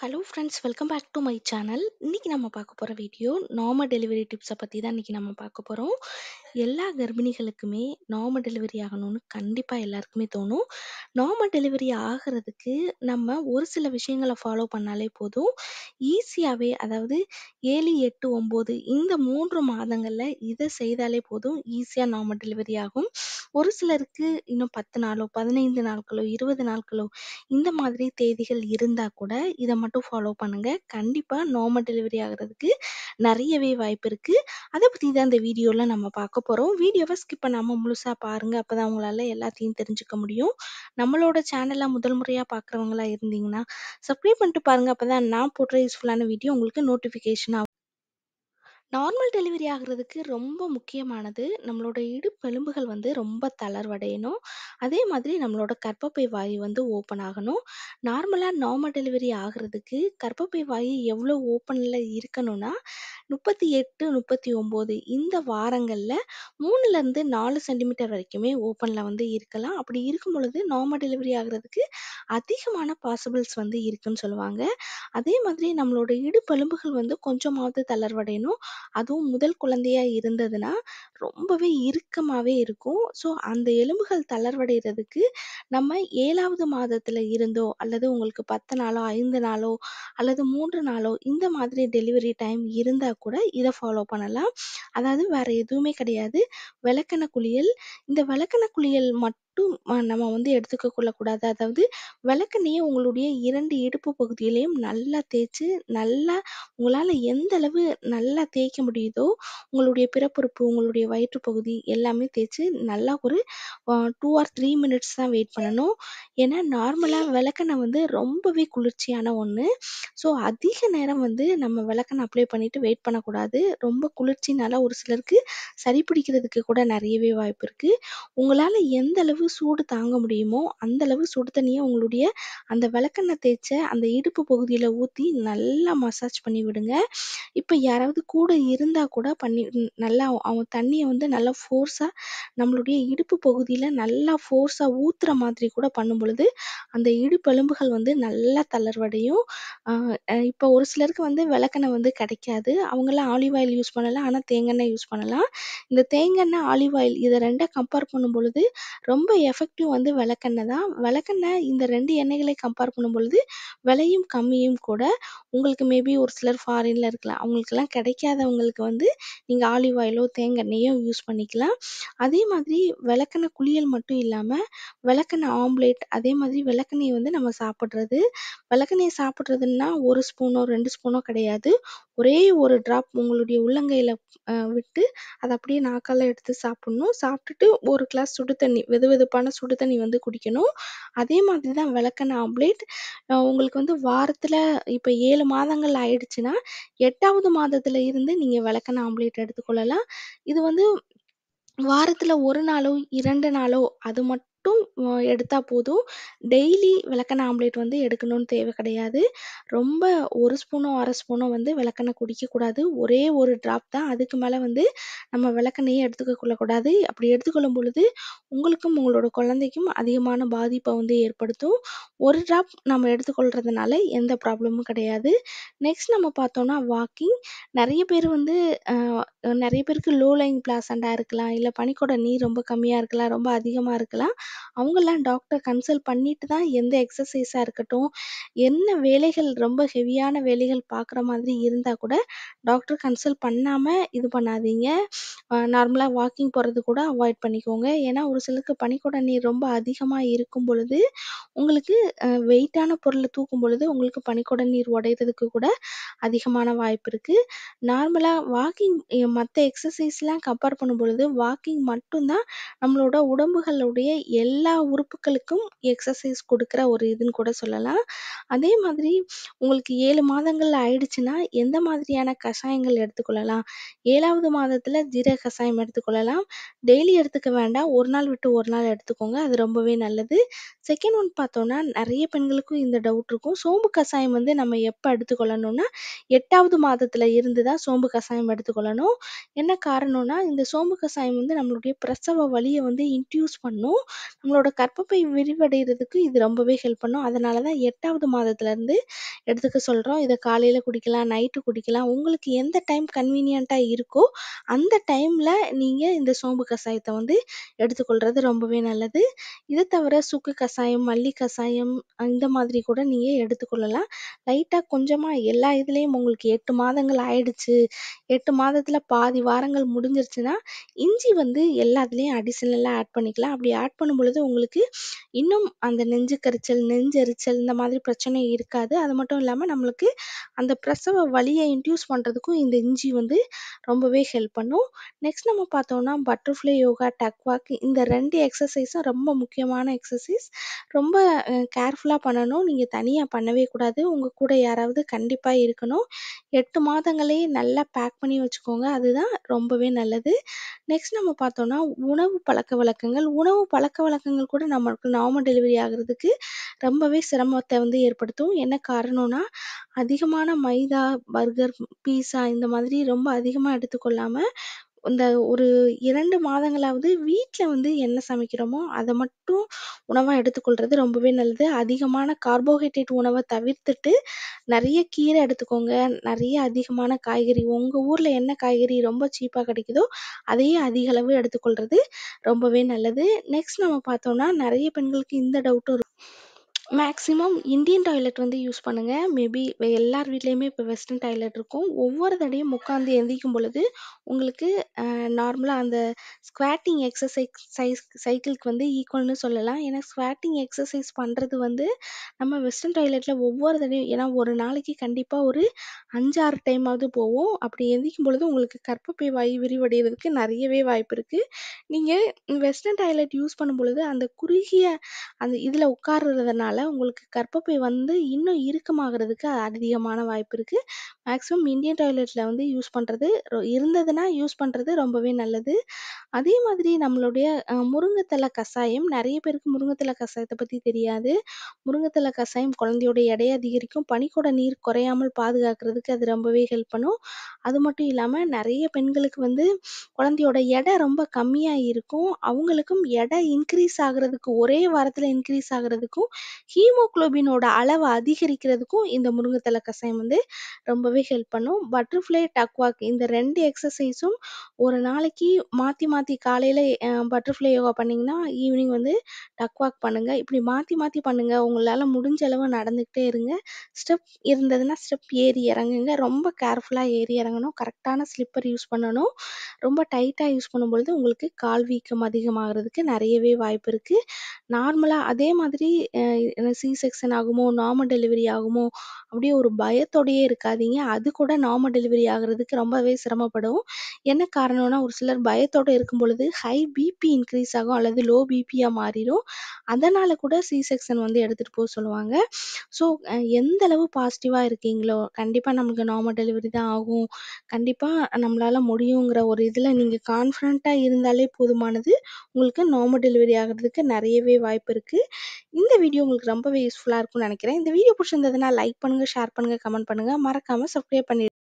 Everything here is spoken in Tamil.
Hello friends welcome back to my channel இன்றைக்கி நம்ம பார்க்க போகிற வீடியோ நார்மல் டெலிவரி டிப்ஸை பற்றி தான் இன்றைக்கி நம்ம பார்க்க போகிறோம் எல்லா கர்ப்பிணிகளுக்குமே நார்மல் டெலிவரி ஆகணும்னு கண்டிப்பாக எல்லாருக்குமே தோணும் நார்மல் டெலிவரி ஆகிறதுக்கு நம்ம ஒரு சில விஷயங்களை ஃபாலோ பண்ணாலே போதும் ஈஸியாகவே அதாவது ஏழு எட்டு ஒம்பது இந்த மூன்று மாதங்களில் இதை செய்தாலே போதும் ஈஸியாக நார்மல் டெலிவரி ஆகும் ஒரு சிலருக்கு இன்னும் பத்து நாளோ பதினைந்து நாட்களோ இருபது நாட்களோ இந்த மாதிரி தேதிகள் இருந்தால் கூட இதை மட்டும் ஃபாலோ பண்ணுங்க கண்டிப்பா நோம டெலிவரி ஆகுறதுக்கு நிறையவே வாய்ப்பு இருக்கு அதை பத்தி தான் இந்த வீடியோவில் நம்ம பார்க்க போறோம் வீடியோவை ஸ்கிப் பண்ணாமல் முழுசா பாருங்க அப்போ தான் எல்லாத்தையும் தெரிஞ்சுக்க முடியும் நம்மளோட சேனலை முதல் முறையா பாக்குறவங்களா இருந்தீங்கன்னா சப்ஸ்கிரைப் பண்ணிட்டு பாருங்க அப்பதான் நான் போடுற யூஸ்ஃபுல்லான வீடியோ உங்களுக்கு நோட்டிஃபிகேஷனாக நார்மல் டெலிவரி ஆகுறதுக்கு ரொம்ப முக்கியமானது நம்மளோட இடுப்பெலும்புகள் வந்து ரொம்ப தளர்வடையணும். அதே மாதிரி நம்மளோட கர்ப்பப்பை வாய் வந்து ஓப்பன் ஆகணும். நார்மலா நார்மல் டெலிவரி ஆகுறதுக்கு கர்ப்பப்பை வாய் எவ்வளோ ஓப்பன்ல இருக்கணும்னா முப்பத்தி ஒம்பது இந்த வாரங்கள்ல மூணுலேருந்து நாலு சென்டிமீட்டர் வரைக்குமே ஓப்பன்ல வந்து இருக்கலாம். அப்படி இருக்கும் பொழுது நார்மல் டெலிவரி ஆகுறதுக்கு அதிகமான பாசிபிள்ஸ் வந்து இருக்குன்னு சொல்லுவாங்க. அதே மாதிரி நம்மளோட இடுப்பெலும்புகள் வந்து கொஞ்சமாவது தளர்வடையணும். அதுவும் முதல் குழந்தையா இருந்ததுன்னா ரொம்பவே இறுக்கமாவே இருக்கும் ஸோ அந்த எலும்புகள் தளர்வடைகிறதுக்கு நம்ம ஏழாவது மாதத்துல இருந்தோ அல்லது உங்களுக்கு பத்து நாளோ ஐந்து நாளோ அல்லது மூன்று நாளோ இந்த மாதிரி டெலிவரி டைம் இருந்தா கூட இதை ஃபாலோ பண்ணலாம் அதாவது வேற எதுவுமே கிடையாது விளக்கண குளியல் இந்த விளக்கண குளியல் மட்டும் மட்டும் நம்ம வந்து எடுத்துக்க கொள்ளக்கூடாது அதாவது விளக்கெண்ணெயை உங்களுடைய இரண்டு இடுப்பு பகுதியிலையும் நல்லா தேய்ச்சி நல்லா உங்களால் எந்த அளவு நல்லா தேய்க்க முடியுதோ உங்களுடைய பிறப்புறுப்பு உங்களுடைய வயிற்று பகுதி எல்லாமே தேய்ச்சி நல்லா ஒரு டூ ஆர் த்ரீ மினிட்ஸ் தான் வெயிட் பண்ணணும் ஏன்னா நார்மலாக விளக்கெண்ணெய் வந்து ரொம்பவே குளிர்ச்சியான ஒன்று ஸோ அதிக நேரம் வந்து நம்ம விளக்கெண்ணெய் அப்ளை பண்ணிவிட்டு வெயிட் பண்ணக்கூடாது ரொம்ப குளிர்ச்சினால ஒரு சிலருக்கு சளி பிடிக்கிறதுக்கு கூட நிறையவே வாய்ப்பு இருக்குது உங்களால் எந்த அளவு சூடு தாங்க முடியுமோ அந்த அளவு சுடு தண்ணியை உங்களுடைய அந்த விளக்கெண்ணெய் தேய்ச்ச அந்த இடுப்பு பகுதியில் ஊற்றி நல்லா மசாஜ் பண்ணி விடுங்க இப்போ யாராவது கூட இருந்தால் கூட பண்ணி நல்லா அவங்க தண்ணியை வந்து நல்லா ஃபோர்ஸாக நம்மளுடைய இடுப்பு பகுதியில் நல்லா ஃபோர்ஸாக ஊற்றுற மாதிரி கூட பண்ணும் பொழுது அந்த எலும்புகள் வந்து நல்லா தளர்வடையும் இப்போ ஒரு சிலருக்கு வந்து விளக்கெண்ணெய் வந்து கிடைக்காது அவங்களாம் ஆலிவ் ஆயில் யூஸ் பண்ணலாம் ஆனால் தேங்காய் யூஸ் பண்ணலாம் இந்த தேங்காய் ஆலிவ் ஆயில் இதை ரெண்டை கம்பேர் பண்ணும் பொழுது ரொம்ப எஃபெக்டிவ் வந்து விளக்கெண்ணெய் தான் விளக்கெண்ணெய் இந்த ரெண்டு எண்ணெய்களை கம்பேர் பண்ணும்பொழுது விலையும் கம்மியும் கூட உங்களுக்கு மேபி ஒரு சிலர் ஃபாரினில் இருக்கலாம் அவங்களுக்கெல்லாம் கிடைக்காதவங்களுக்கு வந்து நீங்கள் ஆலிவ் ஆயிலோ தேங்காய் யூஸ் பண்ணிக்கலாம் அதே மாதிரி விளக்கெண்ணெய் குளியல் மட்டும் இல்லாமல் விளக்கெண்ணெய் ஆம்லேட் அதே மாதிரி விளக்கெண்ணெய் வந்து நம்ம சாப்பிட்றது விளக்கெண்ணெய் சாப்பிட்றதுன்னா ஒரு ஸ்பூனோ ரெண்டு ஸ்பூனோ கிடையாது ஒரே ஒரு ட்ராப் உங்களுடைய உள்ளங்கையில் விட்டு அதை அப்படியே நாக்கால் எடுத்து சாப்பிட்ணும் சாப்பிட்டுட்டு ஒரு கிளாஸ் சுடு தண்ணி வெது வெதுப்பான சுடு தண்ணி வந்து குடிக்கணும் அதே மாதிரி தான் விளக்கெண்ணெய் ஆம்லேட் உங்களுக்கு வந்து வாரத்தில் இப்போ ஏழு மாதங்கள் ஆயிடுச்சுன்னா எட்டாவது மாதத்தில் இருந்து நீங்கள் விளக்கெண்ணெய் ஆம்லேட் எடுத்துக்கொள்ளலாம் இது வந்து வாரத்தில் ஒரு நாளோ இரண்டு நாளோ அது மட் மட்டும் எடுத்தால் போதும் டெய்லி விளக்கெண்ணெய் ஆம்லேட் வந்து எடுக்கணும்னு தேவை கிடையாது ரொம்ப ஒரு ஸ்பூனோ அரை ஸ்பூனோ வந்து விளக்கெண்ணெய் குடிக்கக்கூடாது ஒரே ஒரு ட்ராப் தான் அதுக்கு மேலே வந்து நம்ம விளக்கெண்ணையே எடுத்துக்க கொள்ளக்கூடாது அப்படி எடுத்துக்கொள்ளும் பொழுது உங்களுக்கும் உங்களோட குழந்தைக்கும் அதிகமான பாதிப்பை வந்து ஏற்படுத்தும் ஒரு ட்ராப் நம்ம எடுத்துக்கொள்கிறதுனால எந்த ப்ராப்ளமும் கிடையாது நெக்ஸ்ட் நம்ம பார்த்தோன்னா வாக்கிங் நிறைய பேர் வந்து நிறைய பேருக்கு லோ லைங் பிளாசண்டாக இருக்கலாம் இல்லை பனிக்கூட நீர் ரொம்ப கம்மியாக இருக்கலாம் ரொம்ப அதிகமாக இருக்கலாம் அவங்கெல்லாம் டாக்டர் கன்சல்ட் பண்ணிட்டு தான் எந்த எக்ஸசைஸாக இருக்கட்டும் என்ன வேலைகள் ரொம்ப ஹெவியான வேலைகள் பார்க்குற மாதிரி இருந்தால் கூட டாக்டர் கன்சல்ட் பண்ணாமல் இது பண்ணாதீங்க நார்மலாக வாக்கிங் போகிறது கூட அவாய்ட் பண்ணிக்கோங்க ஏன்னா ஒரு சிலருக்கு பனிக்கூட நீர் ரொம்ப அதிகமாக இருக்கும் பொழுது உங்களுக்கு வெயிட்டான பொருளை தூக்கும் பொழுது உங்களுக்கு பனிக்கூட நீர் உடையிறதுக்கு கூட அதிகமான வாய்ப்பு இருக்குது நார்மலாக வாக்கிங் மற்ற எக்ஸசைஸ்லாம் கம்பேர் பண்ணும் பொழுது வாக்கிங் மட்டும்தான் நம்மளோட உடம்புகளுடைய எல்லா உறுப்புகளுக்கும் எக்ஸசைஸ் கொடுக்குற ஒரு இதுன்னு கூட சொல்லலாம் அதே மாதிரி உங்களுக்கு ஏழு மாதங்கள் ஆயிடுச்சுன்னா எந்த மாதிரியான கஷாயங்கள் எடுத்துக்கொள்ளலாம் ஏழாவது மாதத்தில் ஜீரக கஷாயம் எடுத்துக்கொள்ளலாம் டெய்லி எடுத்துக்க வேண்டாம் ஒரு நாள் விட்டு ஒரு நாள் எடுத்துக்கோங்க அது ரொம்பவே நல்லது செகண்ட் ஒன் பார்த்தோன்னா நிறைய பெண்களுக்கும் இந்த டவுட் இருக்கும் சோம்பு கஷாயம் வந்து நம்ம எப்போ எடுத்துக்கொள்ளணும்னா எட்டாவது மாதத்தில் இருந்து தான் சோம்பு கஷாயம் எடுத்துக்கொள்ளணும் என்ன காரணம்னா இந்த சோம்பு கஷாயம் வந்து நம்மளுடைய பிரசவ வலியை வந்து இன்ட்யூஸ் பண்ணும் நம்மளோட கர்ப்பப்பை விரிவடைகிறதுக்கு இது ரொம்பவே ஹெல்ப் பண்ணும் அதனால தான் எட்டாவது மாதத்துலேருந்து எடுத்துக்க சொல்கிறோம் இதை காலையில் குடிக்கலாம் நைட்டு குடிக்கலாம் உங்களுக்கு எந்த டைம் கன்வீனியண்ட்டாக இருக்கோ அந்த டைமில் நீங்கள் இந்த சோம்பு கஷாயத்தை வந்து எடுத்துக்கொள்கிறது ரொம்பவே நல்லது இதை தவிர சுக்கு கஷாயம் மல்லி கஷாயம் இந்த மாதிரி கூட நீங்கள் எடுத்துக்கொள்ளலாம் லைட்டாக கொஞ்சமாக எல்லா இதுலேயும் உங்களுக்கு எட்டு மாதங்கள் ஆயிடுச்சு எட்டு மாதத்தில் பாதி வாரங்கள் முடிஞ்சிருச்சுன்னா இஞ்சி வந்து எல்லாத்துலேயும் அடிஷ்னலாக ஆட் பண்ணிக்கலாம் அப்படி ஆட் பண்ணும் பண்ணும் பொழுது உங்களுக்கு இன்னும் அந்த நெஞ்சு கரிச்சல் நெஞ்சரிச்சல் இந்த மாதிரி பிரச்சனை இருக்காது அது மட்டும் இல்லாமல் நம்மளுக்கு அந்த பிரசவ வலியை இன்டியூஸ் பண்ணுறதுக்கும் இந்த இஞ்சி வந்து ரொம்பவே ஹெல்ப் பண்ணும் நெக்ஸ்ட் நம்ம பார்த்தோம்னா பட்டர்ஃப்ளை யோகா டக் இந்த ரெண்டு எக்ஸசைஸும் ரொம்ப முக்கியமான எக்ஸசைஸ் ரொம்ப கேர்ஃபுல்லாக பண்ணணும் நீங்கள் தனியாக பண்ணவே கூடாது உங்கள் கூட யாராவது கண்டிப்பாக இருக்கணும் எட்டு மாதங்களே நல்லா பேக் பண்ணி வச்சுக்கோங்க அதுதான் ரொம்பவே நல்லது நெக்ஸ்ட் நம்ம பார்த்தோம்னா உணவு பழக்க வழக்கங்கள் உணவு பழக்க வழக்கங்கள் கூட நம்மளுக்கு நாம டெலிவரி ஆகிறதுக்கு ரொம்பவே சிரமத்தை வந்து ஏற்படுத்தும் என்ன காரணம்னா அதிகமான மைதா பர்கர் பீஸா இந்த மாதிரி ரொம்ப அதிகமாக எடுத்துக்கொள்ளாமல் இந்த ஒரு இரண்டு மாதங்களாவது வீட்டில் வந்து என்ன சமைக்கிறோமோ அதை மட்டும் உணவாக எடுத்துக்கொள்றது ரொம்பவே நல்லது அதிகமான கார்போஹைட்ரேட் உணவை தவிர்த்துட்டு நிறைய கீரை எடுத்துக்கோங்க நிறைய அதிகமான காய்கறி உங்கள் ஊரில் என்ன காய்கறி ரொம்ப சீப்பாக கிடைக்குதோ அதையே அதிக அளவு எடுத்துக்கொள்கிறது ரொம்பவே நல்லது நெக்ஸ்ட் நம்ம பார்த்தோம்னா நிறைய பெண்களுக்கு இந்த டவுட்டும் இருக்கும் மேக்ஸிமம் இந்தியன் டாய்லெட் வந்து யூஸ் பண்ணுங்க. மேபி எல்லார் வீட்லேயுமே இப்போ வெஸ்டர்ன் டாய்லெட் இருக்கும். ஒவ்வொரு தடையும் உட்காந்து எந்திரிக்கும் பொழுது, உங்களுக்கு நார்மலாக அந்த ஸ்குவாட்டிங் எக்ஸசைஸ் சைஸ் சைக்கிள்க்கு வந்து ஈக்குவல்னு சொல்லலாம். ஏன்னா, ஸ்குவாட்டிங் எக்ஸசைஸ் பண்ணுறது வந்து நம்ம வெஸ்டர்ன் டாய்லெட்டில் ஒவ்வொரு தடையும் ஏன்னா, ஒரு நாளைக்கு கண்டிப்பாக ஒரு அஞ்சாறு டைமாவது போவோம். அப்படி எந்திரிக்கும் பொழுது உங்களுக்கு கற்பப்பை வாய் விரிவடைகிறதுக்கு நிறையவே வாய்ப்பு இருக்குது நீங்கள் வெஸ்டர்ன் டாய்லெட் யூஸ் பண்ணும் பொழுது, அந்த குறுகிய அந்த இதில் உட்காருறதுனால இருக்கிறதுனால உங்களுக்கு கர்ப்பப்பை வந்து இன்னும் இறுக்கமாகிறதுக்கு அதிகமான வாய்ப்பு இருக்குது மேக்ஸிமம் இந்தியன் டாய்லெட்டில் வந்து யூஸ் பண்ணுறது இருந்ததுன்னா யூஸ் பண்ணுறது ரொம்பவே நல்லது அதே மாதிரி நம்மளுடைய முருங்கைத்தலை கஷாயம் நிறைய பேருக்கு முருங்கைத்தலை கஷாயத்தை பற்றி தெரியாது முருங்கைத்தலை கஷாயம் குழந்தையோட எடையை அதிகரிக்கும் பனிக்கூட நீர் குறையாமல் பாதுகாக்கிறதுக்கு அது ரொம்பவே ஹெல்ப் பண்ணும் அது மட்டும் இல்லாமல் நிறைய பெண்களுக்கு வந்து குழந்தையோட எடை ரொம்ப கம்மியாக இருக்கும் அவங்களுக்கும் எடை இன்க்ரீஸ் ஆகுறதுக்கு ஒரே வாரத்தில் இன்க்ரீஸ் ஆகுறதுக்கும் ஹீமோக்ளோபினோட அளவை அதிகரிக்கிறதுக்கும் இந்த முருங்கைத்தலை கஷாயம் வந்து ரொம்பவே ஹெல்ப் பண்ணும் பட்டர்ஃப்ளை டக்வாக் இந்த ரெண்டு எக்ஸசைஸும் ஒரு நாளைக்கு மாற்றி மாற்றி காலையில் பட்டர்ஃப்ளை யோகா பண்ணிங்கன்னா ஈவினிங் வந்து டக்வாக் பண்ணுங்கள் இப்படி மாற்றி மாற்றி பண்ணுங்கள் உங்களால் முடிஞ்ச அளவு நடந்துக்கிட்டே இருங்க ஸ்டெப் இருந்ததுன்னா ஸ்டெப் ஏறி இறங்குங்க ரொம்ப கேர்ஃபுல்லாக ஏறி இறங்கணும் கரெக்டான ஸ்லிப்பர் யூஸ் பண்ணணும் ரொம்ப டைட்டாக யூஸ் பண்ணும்பொழுது உங்களுக்கு கால் வீக்கம் அதிகமாகிறதுக்கு நிறையவே வாய்ப்பு இருக்குது நார்மலாக அதே மாதிரி ஏன்னா சி செக்ஷன் ஆகுமோ நார்மல் டெலிவரி ஆகுமோ அப்படியே ஒரு பயத்தோடையே இருக்காதீங்க அது கூட நார்மல் டெலிவரி ஆகிறதுக்கு ரொம்பவே சிரமப்படும் என்ன காரணம்னா ஒரு சிலர் பயத்தோடு இருக்கும் பொழுது ஹை பிபி இன்க்ரீஸ் ஆகும் அல்லது லோ பிபியாக மாறிடும் அதனால் கூட சி செக்ஷன் வந்து எடுத்துகிட்டு போக சொல்லுவாங்க ஸோ எந்த அளவு பாசிட்டிவாக இருக்கீங்களோ கண்டிப்பாக நம்மளுக்கு நார்மல் டெலிவரி தான் ஆகும் கண்டிப்பாக நம்மளால் முடியுங்கிற ஒரு இதில் நீங்கள் கான்ஃபிடண்ட்டாக இருந்தாலே போதுமானது உங்களுக்கு நார்மல் டெலிவரி ஆகிறதுக்கு நிறையவே வாய்ப்பு இருக்குது இந்த வீடியோ உங்களுக்கு உங்களுக்கு ரொம்பவே யூஸ்ஃபுல்லாக இருக்கும்னு நினைக்கிறேன் இந்த வீடியோ பிடிச்சிருந்ததுன்னா லைக் பண்ணுங்கள் ஷேர் பண்ணுங்கள் கமெண்ட் பண்ணுங்கள் மறக்காமல் சப்ஸ்கிரைப் பண்ணி